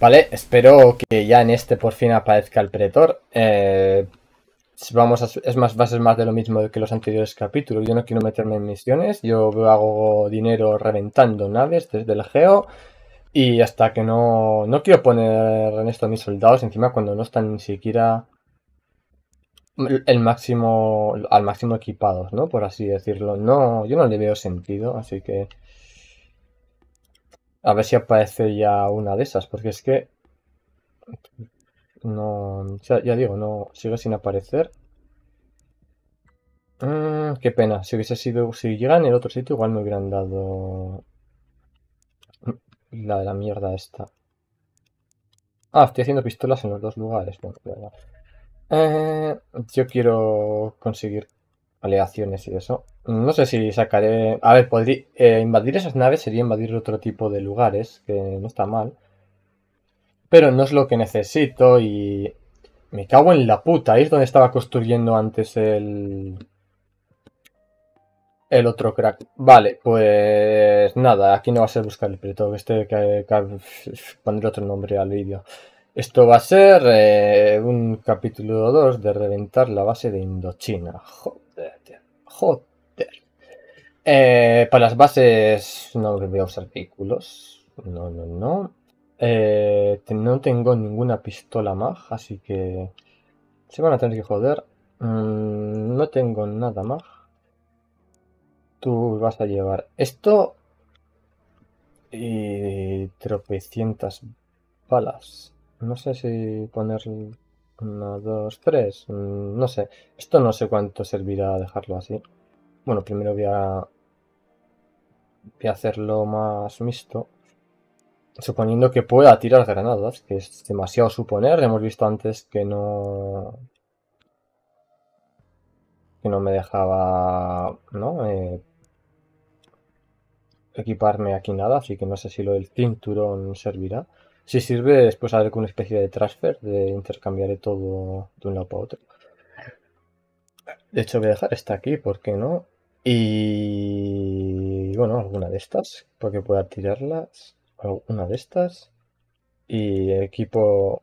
Vale, espero que ya en este por fin aparezca el pretor. Eh, vamos a, es más, va a ser más de lo mismo que los anteriores capítulos. Yo no quiero meterme en misiones. Yo hago dinero reventando naves desde el geo. Y hasta que no... No quiero poner en esto a mis soldados encima cuando no están ni siquiera el máximo al máximo equipados, ¿no? Por así decirlo. No, yo no le veo sentido, así que a ver si aparece ya una de esas, porque es que. No. Ya, digo, no. Sigue sin aparecer. Mm, qué pena. Si hubiese sido. Si llegan en el otro sitio, igual me hubieran dado. La de la mierda esta. Ah, estoy haciendo pistolas en los dos lugares. Bueno, eh, yo quiero conseguir aleaciones y eso. No sé si sacaré. A ver, podría. Eh, invadir esas naves sería invadir otro tipo de lugares, que no está mal. Pero no es lo que necesito y. Me cago en la puta. Ahí es donde estaba construyendo antes el. El otro crack. Vale, pues nada, aquí no va a ser buscar el preto, este que, pondré otro nombre al vídeo. Esto va a ser eh, un capítulo 2 de reventar la base de Indochina. Joder. Eh, para las bases no voy a usar vehículos. No, no, no. Eh, no tengo ninguna pistola más, así que se van a tener que joder. Mm, no tengo nada más, Tú vas a llevar esto y tropecientas balas. No sé si poner 1, 2, 3, No sé. Esto no sé cuánto servirá dejarlo así. Bueno, primero voy a... Voy hacerlo más mixto. Suponiendo que pueda tirar granadas, que es demasiado suponer. Hemos visto antes que no... Que no me dejaba... Eh, equiparme aquí nada, así que no sé si lo del cinturón servirá. Si sirve, después haré una especie de transfer, de intercambiar todo de un lado para otro. De hecho, voy a dejar esta aquí, ¿por qué no? Y bueno, alguna de estas, porque pueda tirarlas. Alguna de estas. Y equipo.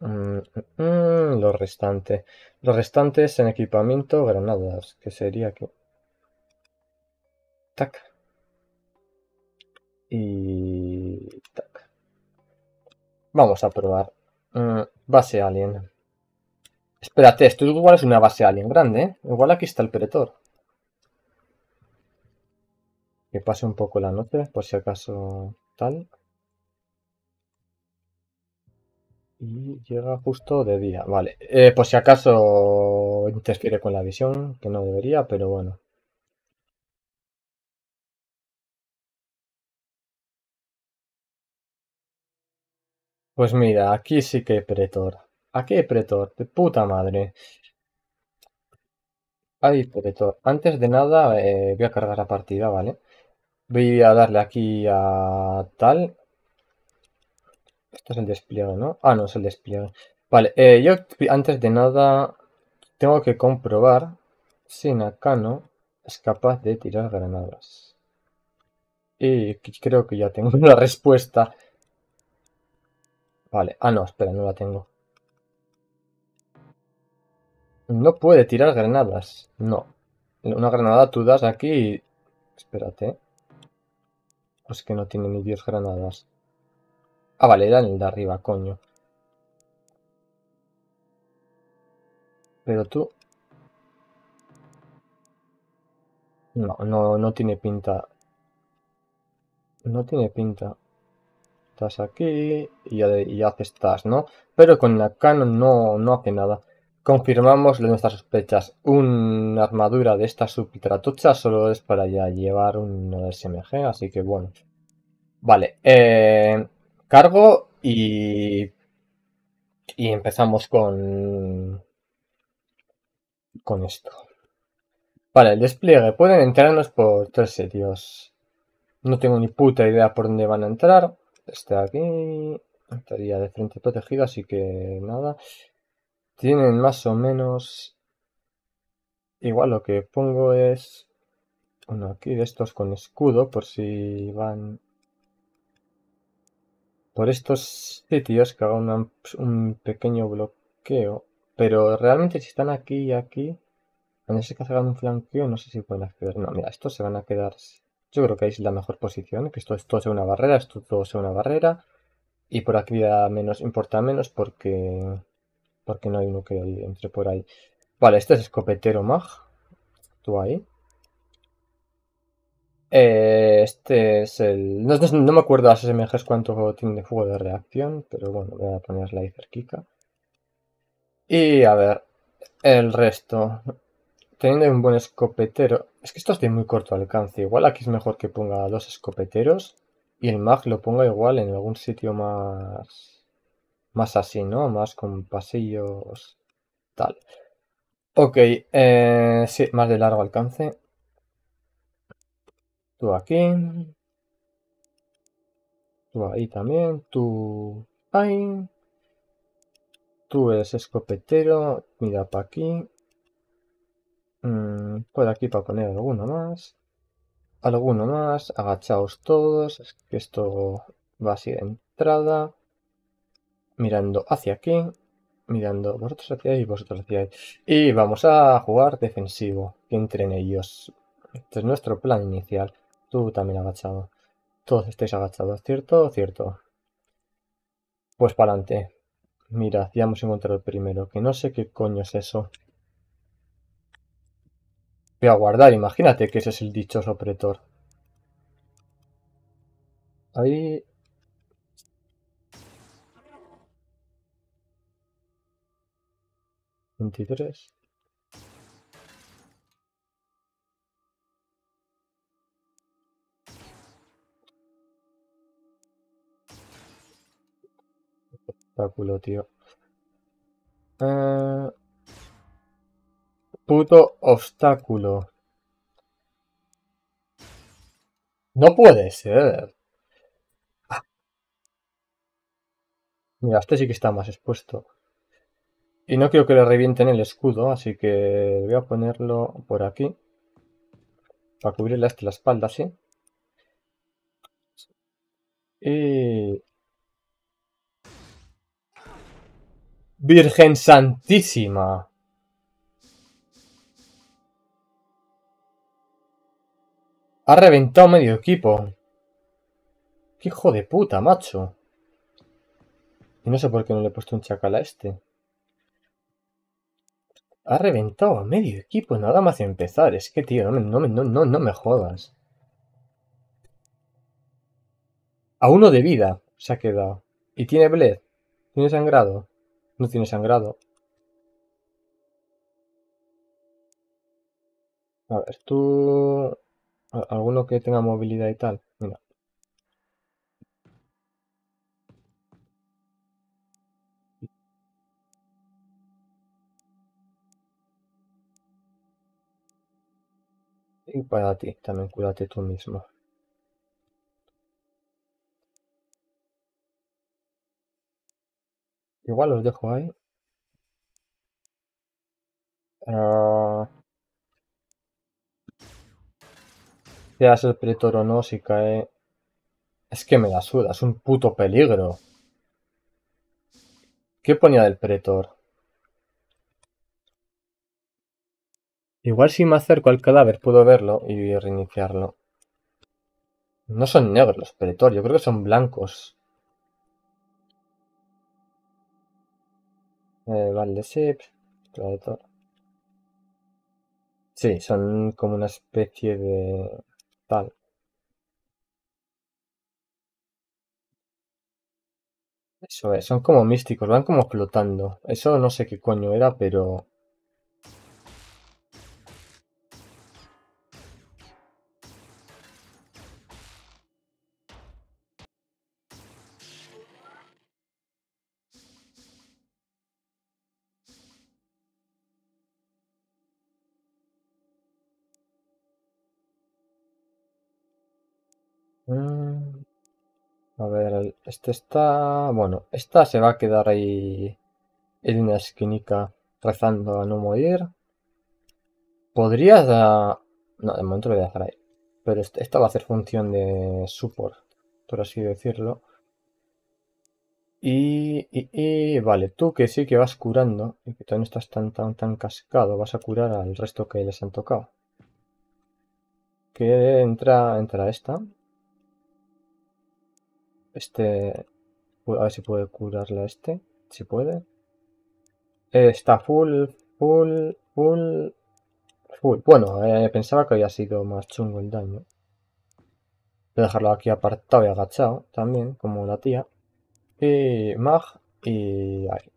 Mm, mm, mm, lo restante. lo restante. Los restantes en equipamiento, granadas, que sería aquí. Tac. Y Vamos a probar. Mm, base alien. Espérate, esto igual es una base alien grande, ¿eh? Igual aquí está el pretor. Que pase un poco la noche, por si acaso tal. Y llega justo de día. Vale, eh, por si acaso interfiere con la visión, que no debería, pero bueno. Pues mira, aquí sí que hay pretor. Aquí hay pretor, de puta madre. Hay pretor. Antes de nada, eh, voy a cargar la partida, ¿vale? Voy a darle aquí a tal. Esto es el despliegue, ¿no? Ah, no, es el despliegue. Vale, eh, yo antes de nada tengo que comprobar si Nakano es capaz de tirar granadas. Y creo que ya tengo la respuesta. Vale. Ah, no, espera, no la tengo. No puede tirar granadas. No. Una granada tú das aquí y... Espérate. Pues que no tiene ni Dios granadas. Ah, vale, era en el de arriba, coño. Pero tú... No, no, no tiene pinta. No tiene pinta estás aquí y, ya haces ¿no? Pero con la Canon no, no hace nada. Confirmamos nuestras sospechas. Una armadura de esta subtratocha solo es para ya llevar un SMG, así que bueno. Vale, eh, cargo y, y empezamos con, con esto. Vale, el despliegue. Pueden entrarnos por tres sitios. No tengo ni puta idea por dónde van a entrar está aquí. Estaría de frente protegido, así que nada. Tienen más o menos... Igual lo que pongo es... Uno aquí de estos con escudo, por si van... Por estos sitios que haga un pequeño bloqueo. Pero realmente si están aquí y aquí... A no ser que un flanqueo, no sé si pueden acceder. No, mira, estos se van a quedar yo creo que es la mejor posición, que esto, esto sea una barrera, esto todo sea una barrera. Y por aquí menos importa menos porque, porque no hay uno que entre por ahí. Vale, este es escopetero mag. Tú ahí. Eh, este es el... No, me acuerdo las SMGs cuánto tiene de fuego de reacción, pero bueno, voy a ponerla ahí cerquita Y a ver, el resto teniendo un buen escopetero. Es que esto es de muy corto alcance. Igual aquí es mejor que ponga dos escopeteros y el mag lo ponga igual en algún sitio más. Más así, ¿no? Más con pasillos. Tal. Ok, eh, sí, más de largo alcance. Tú aquí. Tú ahí también. Tú ahí. Tú eres escopetero. Mira para aquí. Mm, Puedo aquí para poner alguno más. Alguno más. Agachaos todos. Es que esto va así de entrada. Mirando hacia aquí. Mirando vosotros hacia ahí, vosotros hacia ahí. Y vamos a jugar defensivo. Que entren ellos. Este es nuestro plan inicial. Tú también agachado. Todos estáis agachados, ¿cierto? ¿Cierto? Pues para adelante. Mira, ya hemos encontrado el primero. Que no sé qué coño es eso. Voy a guardar, imagínate que ese es el dichoso pretor. Ahí... Veintitrés. Espectáculo, tío. Eh puto obstáculo. No puede ser. Mira, este sí que está más expuesto. Y no quiero que le revienten el escudo, así que voy a ponerlo por aquí. Para cubrirle hasta este la espalda, ¿sí? Y... Virgen Santísima. Ha reventado medio equipo. ¡Qué hijo de puta, macho! Y no sé por qué no le he puesto un chacal a este. Ha reventado a medio equipo, nada más empezar. Es que, tío, no no, no me jodas. A uno de vida se ha quedado. Y tiene bled. ¿Tiene sangrado? No tiene sangrado. A ver, tú alguno que tenga movilidad y tal. Mira. Y para ti, también cuídate tú mismo. Igual los dejo ahí. Ah. el pretor o no, si cae... Es que me la suda, es un puto peligro. ¿Qué ponía del pretor? Igual si me acerco al cadáver puedo verlo y reiniciarlo. No son negros los pretor, yo creo que son blancos. Eh, vale, sí, Sí, son como una especie de... Eso es, son como místicos, van como flotando. Eso no sé qué coño era, pero Esta Bueno, esta se va a quedar ahí en una esquinica rezando a no morir. Podrías... No, de momento lo voy a dejar ahí. Pero esta va a hacer función de support, por así decirlo. Y, y, vale, tú que sí que vas curando y que todavía no estás tan, tan, tan cascado, vas a curar al resto que les han tocado. Que entra, entra esta. Este... A ver si puede curarle a este. Si puede. Eh, está full, full, full, full. Bueno, eh, pensaba que había sido más chungo el daño. Voy a dejarlo aquí apartado y agachado también, como la tía. Y mag y ahí.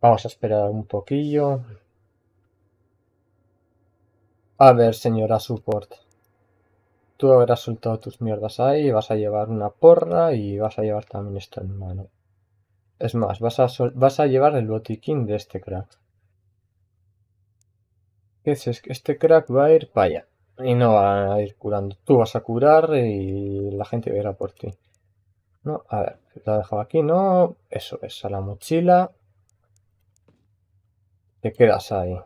Vamos a esperar un poquillo. A ver, señora support tú habrás soltado tus mierdas ahí, vas a llevar una porra y vas a llevar también esto en mano. Es más, vas a, llevar el botiquín de este crack. Que este crack va a ir para allá y no va a ir curando. Tú vas a curar y la gente verá por ti. No, a ver, la he dejado aquí, no. Eso es, a la mochila. Te quedas ahí.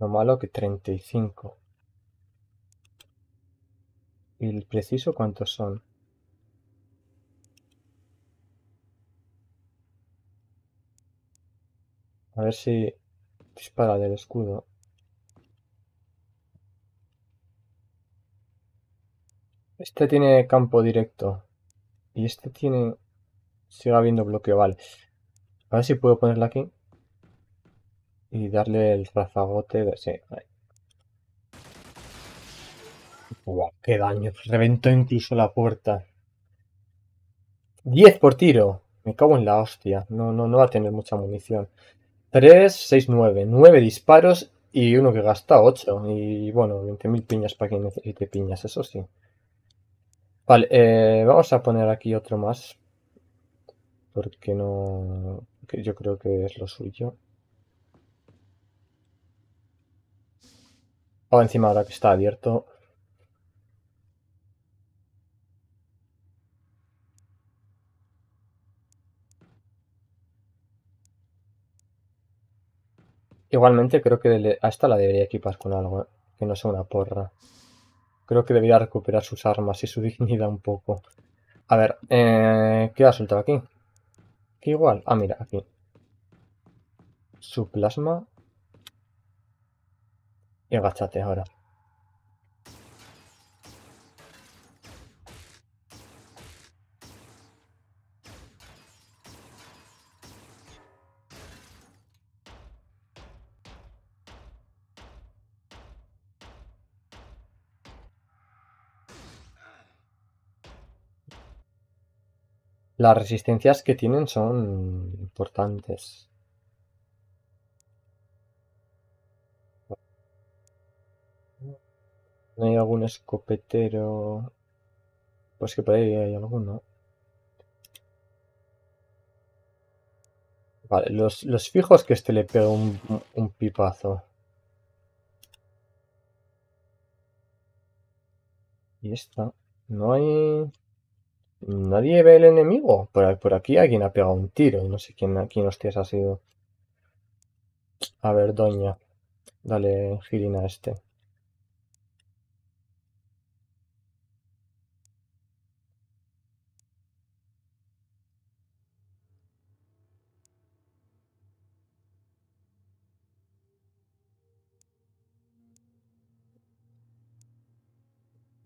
lo malo que 35. ¿Y el preciso cuántos son? A ver si dispara del escudo. Este tiene campo directo. Y este tiene... Sigue habiendo bloqueo, vale. A ver si puedo ponerla aquí y darle el rafagote de... Sí, qué daño. Reventó incluso la puerta. 10 por tiro. Me cago en la hostia. No, no, no va a tener mucha munición. 3, 6, 9. 9 disparos y uno que gasta 8. Y bueno, 20.000 piñas para quien necesite piñas, eso sí. Vale, eh, vamos a poner aquí otro más. Porque no... Yo creo que es lo suyo. O encima ahora que está abierto. Igualmente creo que a esta la debería equipar con algo, ¿eh? que no sea una porra. Creo que debería recuperar sus armas y su dignidad un poco. A ver, eh, ¿qué ha soltado aquí? igual? Ah, mira, aquí. Su plasma y agachate ahora. Las resistencias que tienen son importantes. algún escopetero. Pues que por ahí hay alguno. Vale, los, fijos que este le pega un, pipazo. Y esta. No hay... Nadie ve el enemigo. Por, por aquí alguien ha pegado un tiro. No sé quién, quién hostias ha sido. A ver, doña. Dale girina a este.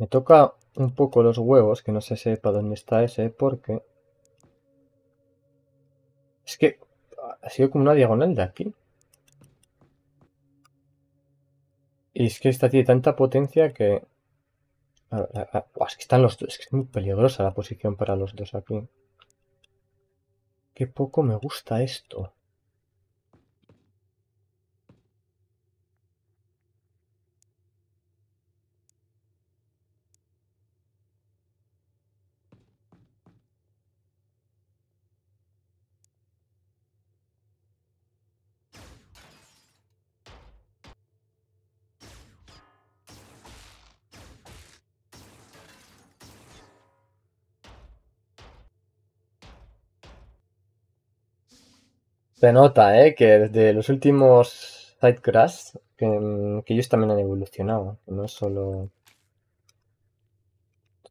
Me toca un poco los huevos, que no se sepa dónde está ese, porque... Es que ha sido como una diagonal de aquí. Y es que esta tiene tanta potencia que... Es que están los es muy peligrosa la posición para los dos aquí. Qué poco me gusta esto. Se nota, ¿eh? Que desde los últimos sidecrash, que, que ellos también han evolucionado. No solo...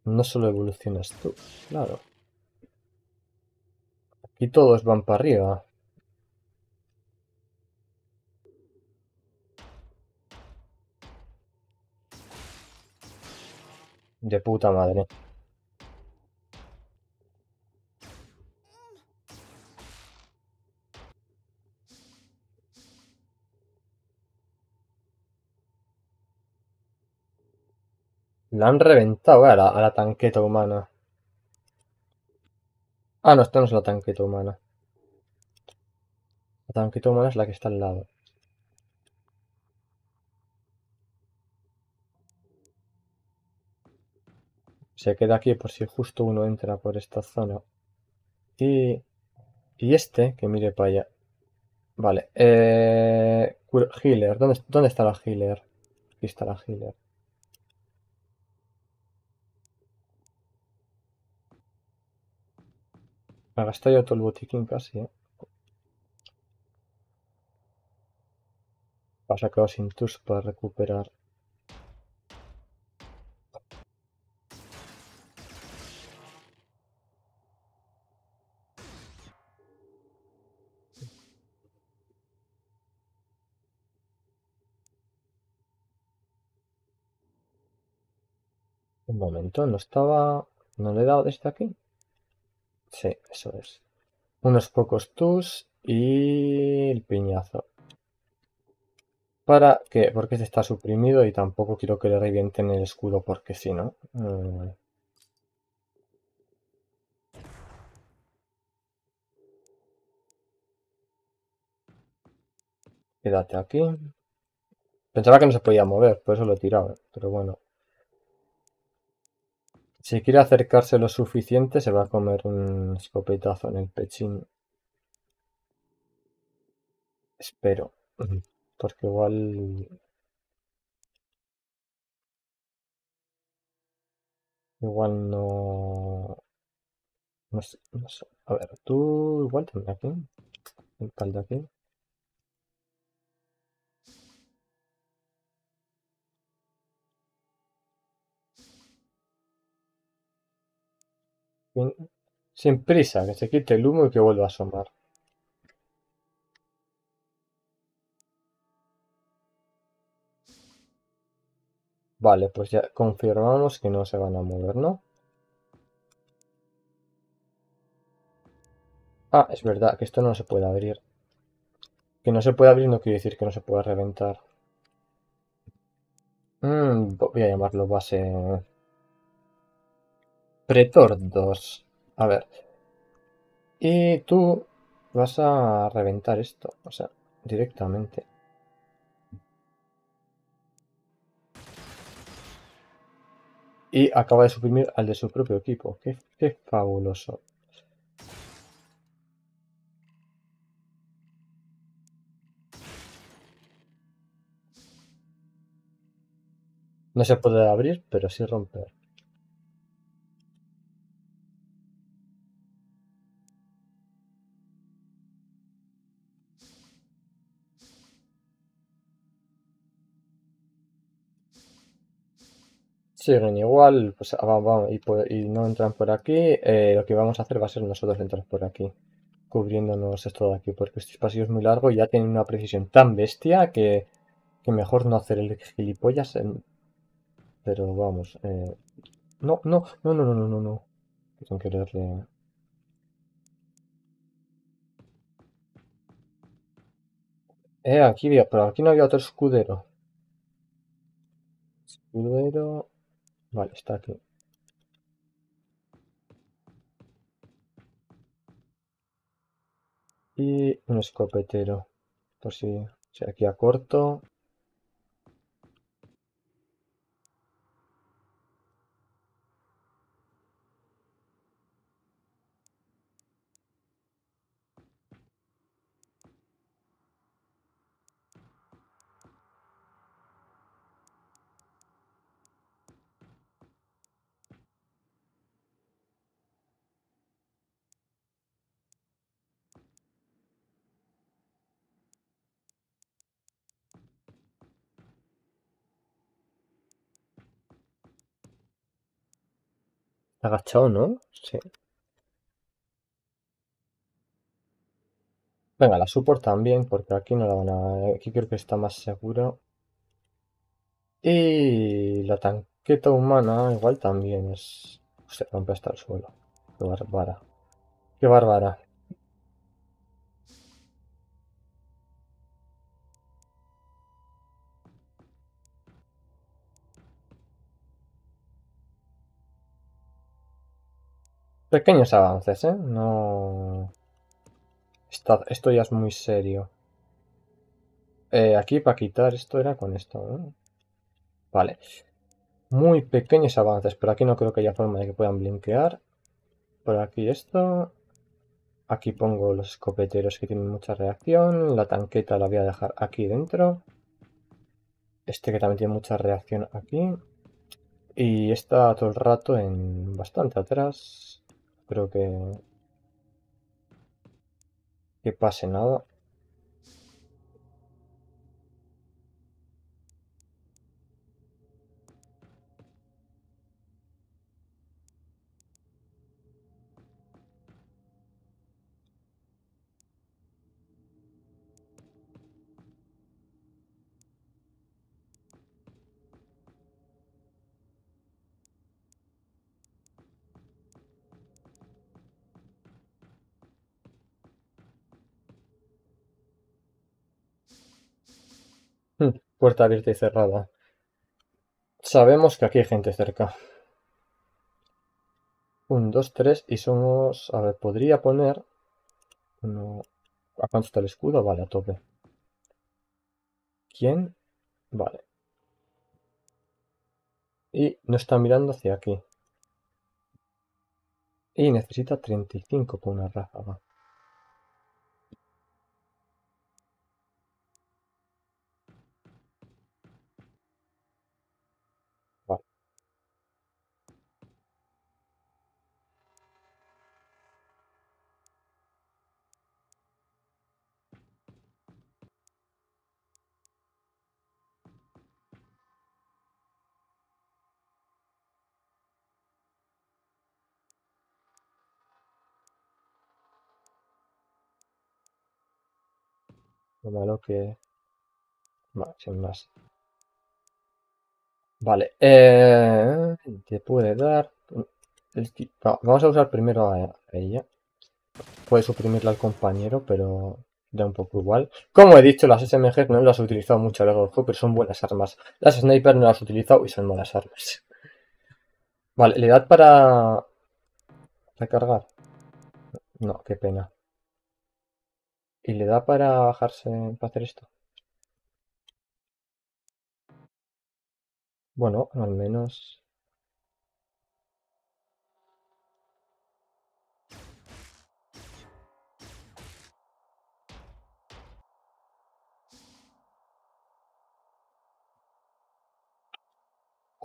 No solo evolucionas tú, claro. Y todos van para arriba. De puta madre. La han reventado a, la, tanqueta humana. Ah, no, esta no es la tanqueta humana. La tanqueta humana es la que está al lado. Se queda aquí por si justo uno entra por esta zona. Y, y este, que mire para allá. Vale. Eh, healer. ¿Dónde, ¿Dónde está la healer? Aquí está la healer. Me ha gastado ya todo el botiquín casi, ¿eh? a sacado sin tus para recuperar. Un momento, no estaba... ¿No le he dado desde aquí? Sí, eso es. Unos pocos tus y el piñazo. ¿Para qué? Porque se este está suprimido y tampoco quiero que le revienten el escudo porque si no... Eh. Quédate aquí. Pensaba que no se podía mover, por eso lo he tirado, pero bueno. Si quiere acercarse lo suficiente, se va a comer un escopetazo en el pechín. Espero. Porque igual... Igual no... No sé, A ver, tú igual también aquí. El tal aquí. Sin prisa, que se quite el humo y que vuelva a asomar. Vale, pues ya confirmamos que no se van a mover, ¿no? Ah, es verdad, que esto no se puede abrir. Que no se puede abrir no quiere decir que no se pueda reventar. Mm, voy a llamarlo base Pretor A ver. Y tú vas a reventar esto. O sea, directamente. Y acaba de suprimir al de su propio equipo. Qué, qué fabuloso. No se puede abrir, pero sí romper. siguen igual, pues, ah, pues y, no entran por aquí. Eh, lo que vamos a hacer va a ser nosotros entrar por aquí, cubriéndonos esto de aquí, porque este espacio es muy largo y ya tiene una precisión tan bestia que, mejor no hacer el gilipollas. Pero vamos, eh... no, no, no, no, no, no, no, no, sin quererle. Eh, aquí había, pero aquí no había otro escudero. Escudero. Vale, está aquí. Y un escopetero. Por si, se aquí a corto. ¿no? Sí. Venga, la suport también, porque aquí no la van a... Aquí creo que está más seguro Y la tanqueta humana igual también es... Se rompe hasta el suelo. Qué bárbara. Qué bárbara. Pequeños avances, ¿eh? No... esto ya es muy serio. Eh, aquí para quitar esto era con esto, ¿no? Vale. Muy pequeños avances, pero aquí no creo que haya forma de que puedan blinquear. Por aquí esto. Aquí pongo los escopeteros que tienen mucha reacción. La tanqueta la voy a dejar aquí dentro. Este que también tiene mucha reacción aquí. Y está todo el rato en bastante atrás creo que... Que pase nada. Puerta abierta y cerrada. Sabemos que aquí hay gente cerca. Un, dos, tres y somos... A ver, podría poner... ¿A cuánto está el escudo? Vale, a tope. ¿Quién? Vale. Y no está mirando hacia aquí. Y necesita 35 con una ráfaga. malo que... Vale, más. Vale. te puede dar... vamos a usar primero a ella. Puede suprimirla al compañero, pero da un poco igual. Como he dicho, las SMG no las he utilizado mucho a pero son buenas armas. Las sniper no las he utilizado y son malas armas. Vale, le da para recargar. No, qué pena. ¿Y le da para bajarse para hacer esto? Bueno, al menos...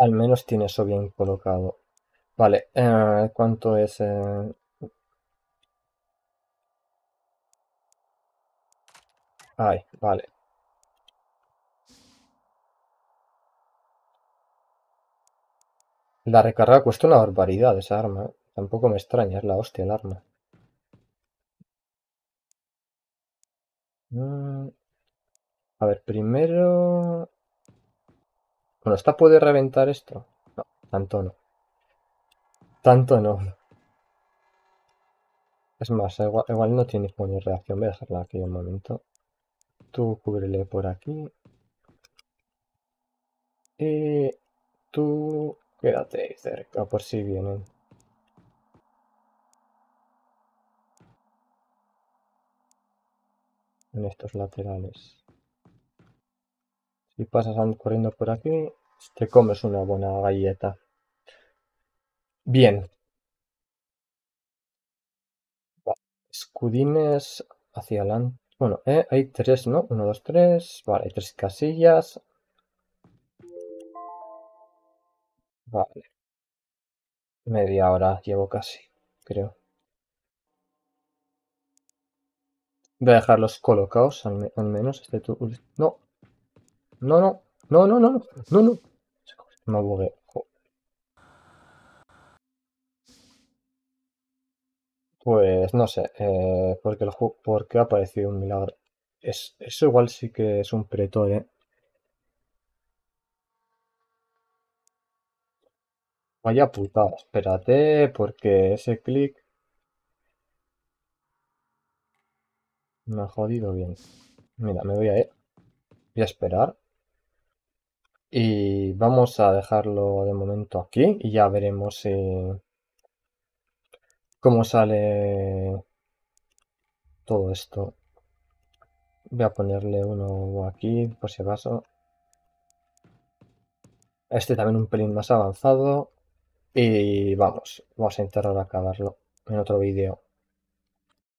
Al menos tiene eso bien colocado. Vale, eh, ¿cuánto es? Eh? Ay, vale. La recarga cuesta una barbaridad esa arma. Tampoco me extraña, es la hostia el arma. Mm. A ver, primero... Bueno, ¿esta puede reventar esto? No, tanto no. Tanto no. Es más, igual, no tiene ninguna reacción. Voy a dejarla aquí un momento tú cúbrele por aquí. Y eh, tú quédate cerca por si vienen. En estos laterales. Si pasas corriendo por aquí, te comes una buena galleta. Bien. Escudines hacia adelante. Bueno, eh, hay tres, ¿no? Uno, dos, tres. Vale, hay tres casillas. Vale. Media hora llevo casi, creo. Voy a dejarlos colocados, al, menos. Este No. No, no. No, no, no, no. No, no. Me abogué. Pues no sé, eh, porque, ha parecido un milagro. Es, eso igual sí que es un pretor, ¿eh? Vaya puta, espérate, porque ese clic me ha jodido bien. Mira, me voy a ir. Voy a esperar. Y vamos a dejarlo de momento aquí y ya veremos si cómo sale todo esto. Voy a ponerle uno aquí, por si acaso. Este también un pelín más avanzado. Y vamos, vamos a intentar acabarlo en otro vídeo.